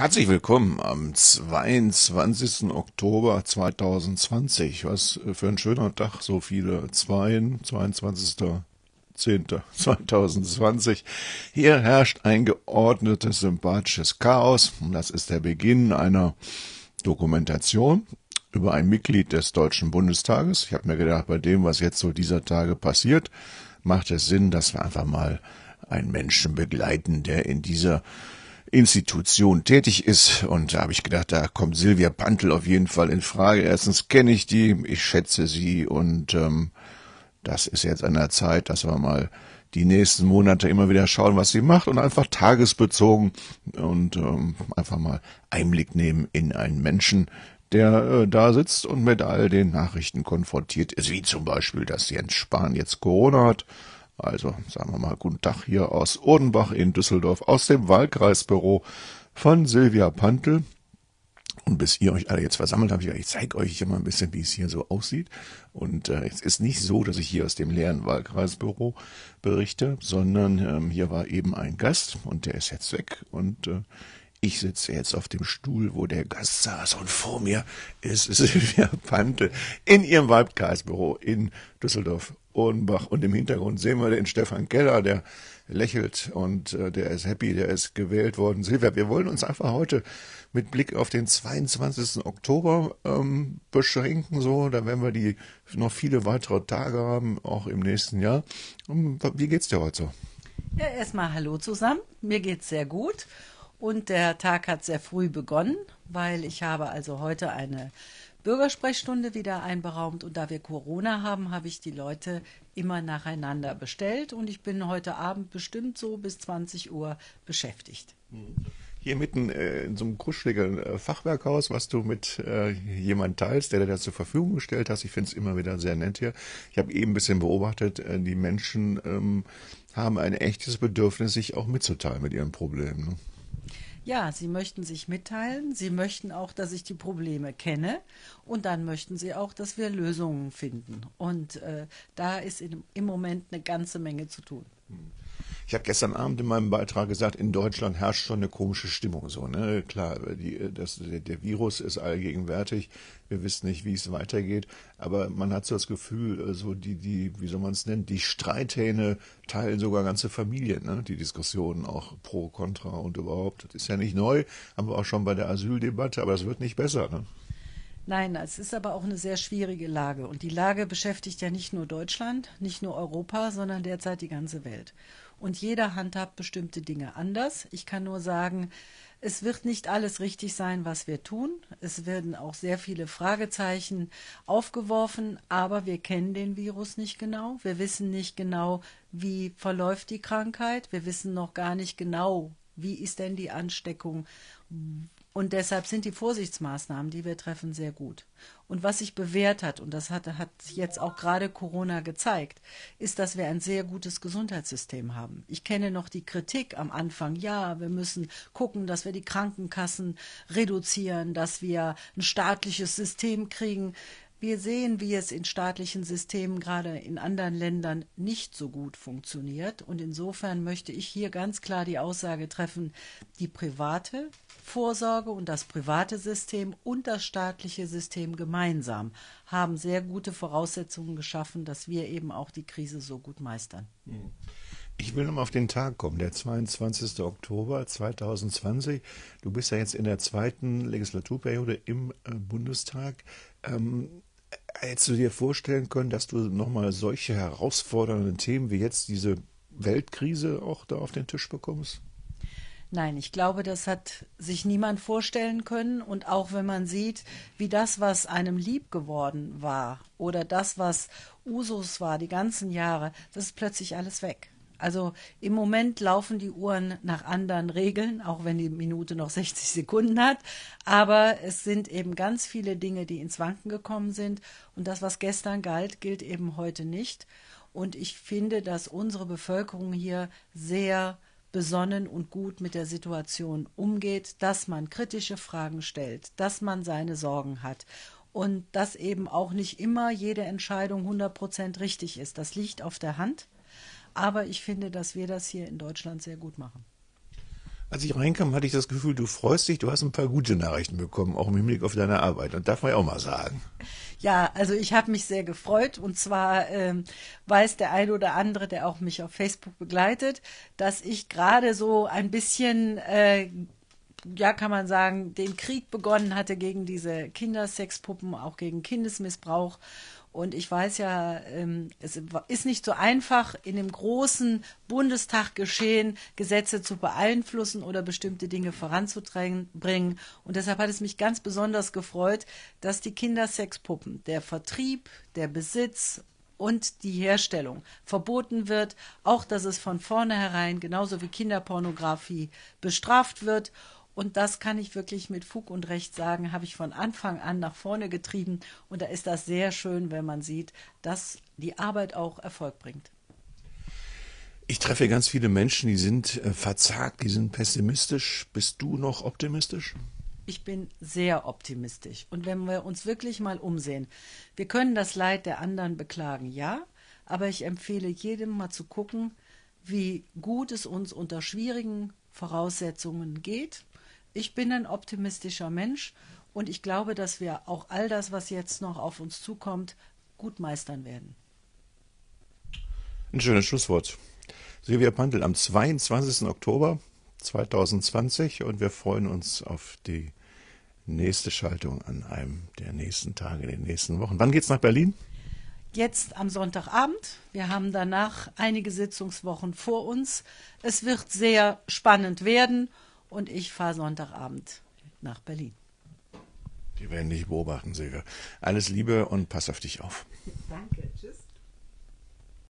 Herzlich willkommen am 22. Oktober 2020. Was für ein schöner Tag, so viele Zweien, 22.10.2020. Hier herrscht ein geordnetes, sympathisches Chaos. Das ist der Beginn einer Dokumentation über ein Mitglied des Deutschen Bundestages. Ich habe mir gedacht, bei dem, was jetzt so dieser Tage passiert, macht es Sinn, dass wir einfach mal einen Menschen begleiten, der in dieser Institution tätig ist. Und da habe ich gedacht, da kommt Silvia Pantel auf jeden Fall in Frage. Erstens kenne ich die, ich schätze sie und ähm, das ist jetzt an der Zeit, dass wir mal die nächsten Monate immer wieder schauen, was sie macht und einfach tagesbezogen und ähm, einfach mal Einblick nehmen in einen Menschen, der äh, da sitzt und mit all den Nachrichten konfrontiert ist, wie zum Beispiel, dass Jens Spahn jetzt Corona hat also sagen wir mal guten Tag hier aus Odenbach in Düsseldorf, aus dem Wahlkreisbüro von Silvia Pantel. Und bis ihr euch alle jetzt versammelt habt, ich, ich zeige euch hier mal ein bisschen, wie es hier so aussieht. Und äh, es ist nicht so, dass ich hier aus dem leeren Wahlkreisbüro berichte, sondern ähm, hier war eben ein Gast und der ist jetzt weg. Und äh, ich sitze jetzt auf dem Stuhl, wo der Gast saß und vor mir ist Silvia Pantel in ihrem Wahlkreisbüro in Düsseldorf Odenbach und im Hintergrund sehen wir den Stefan Keller, der lächelt und äh, der ist happy, der ist gewählt worden. Silvia, wir wollen uns einfach heute mit Blick auf den 22. Oktober ähm, beschränken, so, da werden wir die noch viele weitere Tage haben, auch im nächsten Jahr. Und ähm, wie geht's dir heute so? Ja, erstmal hallo zusammen. Mir geht's sehr gut und der Tag hat sehr früh begonnen, weil ich habe also heute eine Bürgersprechstunde wieder einberaumt und da wir Corona haben, habe ich die Leute immer nacheinander bestellt und ich bin heute Abend bestimmt so bis 20 Uhr beschäftigt. Hier mitten äh, in so einem kuscheligen äh, Fachwerkhaus, was du mit äh, jemand teilst, der dir das zur Verfügung gestellt hast. Ich finde es immer wieder sehr nett hier. Ich habe eben ein bisschen beobachtet, äh, die Menschen ähm, haben ein echtes Bedürfnis, sich auch mitzuteilen mit ihren Problemen. Ne? Ja, sie möchten sich mitteilen, sie möchten auch, dass ich die Probleme kenne und dann möchten sie auch, dass wir Lösungen finden. Und äh, da ist im Moment eine ganze Menge zu tun. Mhm. Ich habe gestern Abend in meinem Beitrag gesagt, in Deutschland herrscht schon eine komische Stimmung. So, ne? Klar, die, das, der Virus ist allgegenwärtig. Wir wissen nicht, wie es weitergeht. Aber man hat so das Gefühl, äh, so die, die, wie soll man es nennen, die Streithähne teilen sogar ganze Familien, ne? die Diskussionen auch pro, contra und überhaupt. Das ist ja nicht neu, haben wir auch schon bei der Asyldebatte, aber es wird nicht besser. Ne? Nein, es ist aber auch eine sehr schwierige Lage. Und die Lage beschäftigt ja nicht nur Deutschland, nicht nur Europa, sondern derzeit die ganze Welt und jeder handhabt bestimmte Dinge anders. Ich kann nur sagen, es wird nicht alles richtig sein, was wir tun. Es werden auch sehr viele Fragezeichen aufgeworfen, aber wir kennen den Virus nicht genau. Wir wissen nicht genau, wie verläuft die Krankheit. Wir wissen noch gar nicht genau, wie ist denn die Ansteckung und deshalb sind die Vorsichtsmaßnahmen, die wir treffen, sehr gut. Und was sich bewährt hat, und das hat, hat jetzt auch gerade Corona gezeigt, ist, dass wir ein sehr gutes Gesundheitssystem haben. Ich kenne noch die Kritik am Anfang, ja, wir müssen gucken, dass wir die Krankenkassen reduzieren, dass wir ein staatliches System kriegen. Wir sehen, wie es in staatlichen Systemen gerade in anderen Ländern nicht so gut funktioniert, und insofern möchte ich hier ganz klar die Aussage treffen, die private Vorsorge und das private System und das staatliche System gemeinsam haben sehr gute Voraussetzungen geschaffen, dass wir eben auch die Krise so gut meistern. Ich will nochmal auf den Tag kommen, der 22. Oktober 2020. Du bist ja jetzt in der zweiten Legislaturperiode im äh, Bundestag. Ähm, Hättest du dir vorstellen können, dass du nochmal solche herausfordernden Themen wie jetzt diese Weltkrise auch da auf den Tisch bekommst? Nein, ich glaube, das hat sich niemand vorstellen können. Und auch wenn man sieht, wie das, was einem lieb geworden war oder das, was Usus war die ganzen Jahre, das ist plötzlich alles weg. Also im Moment laufen die Uhren nach anderen Regeln, auch wenn die Minute noch 60 Sekunden hat. Aber es sind eben ganz viele Dinge, die ins Wanken gekommen sind. Und das, was gestern galt, gilt eben heute nicht. Und ich finde, dass unsere Bevölkerung hier sehr besonnen und gut mit der Situation umgeht, dass man kritische Fragen stellt, dass man seine Sorgen hat und dass eben auch nicht immer jede Entscheidung 100% richtig ist. Das liegt auf der Hand. Aber ich finde, dass wir das hier in Deutschland sehr gut machen. Als ich reinkam, hatte ich das Gefühl, du freust dich, du hast ein paar gute Nachrichten bekommen, auch im Hinblick auf deine Arbeit. Und darf man ja auch mal sagen. Ja, also ich habe mich sehr gefreut. Und zwar ähm, weiß der ein oder andere, der auch mich auf Facebook begleitet, dass ich gerade so ein bisschen äh, ja, kann man sagen, den Krieg begonnen hatte gegen diese Kindersexpuppen, auch gegen Kindesmissbrauch und ich weiß ja, ähm, es ist nicht so einfach, in dem großen Bundestag geschehen, Gesetze zu beeinflussen oder bestimmte Dinge voranzubringen. Und deshalb hat es mich ganz besonders gefreut, dass die Kindersexpuppen, der Vertrieb, der Besitz und die Herstellung verboten wird, auch dass es von vornherein genauso wie Kinderpornografie bestraft wird und das kann ich wirklich mit Fug und Recht sagen, habe ich von Anfang an nach vorne getrieben. Und da ist das sehr schön, wenn man sieht, dass die Arbeit auch Erfolg bringt. Ich treffe ganz viele Menschen, die sind äh, verzagt, die sind pessimistisch. Bist du noch optimistisch? Ich bin sehr optimistisch. Und wenn wir uns wirklich mal umsehen, wir können das Leid der anderen beklagen, ja, aber ich empfehle jedem mal zu gucken, wie gut es uns unter schwierigen Voraussetzungen geht ich bin ein optimistischer Mensch und ich glaube, dass wir auch all das, was jetzt noch auf uns zukommt, gut meistern werden. Ein schönes Schlusswort. Silvia Pandel am 22. Oktober 2020 und wir freuen uns auf die nächste Schaltung an einem der nächsten Tage, den nächsten Wochen. Wann geht's nach Berlin? Jetzt am Sonntagabend. Wir haben danach einige Sitzungswochen vor uns. Es wird sehr spannend werden und ich fahre Sonntagabend nach Berlin. Die werden dich beobachten, Silke. Alles Liebe und pass auf dich auf. Danke, tschüss.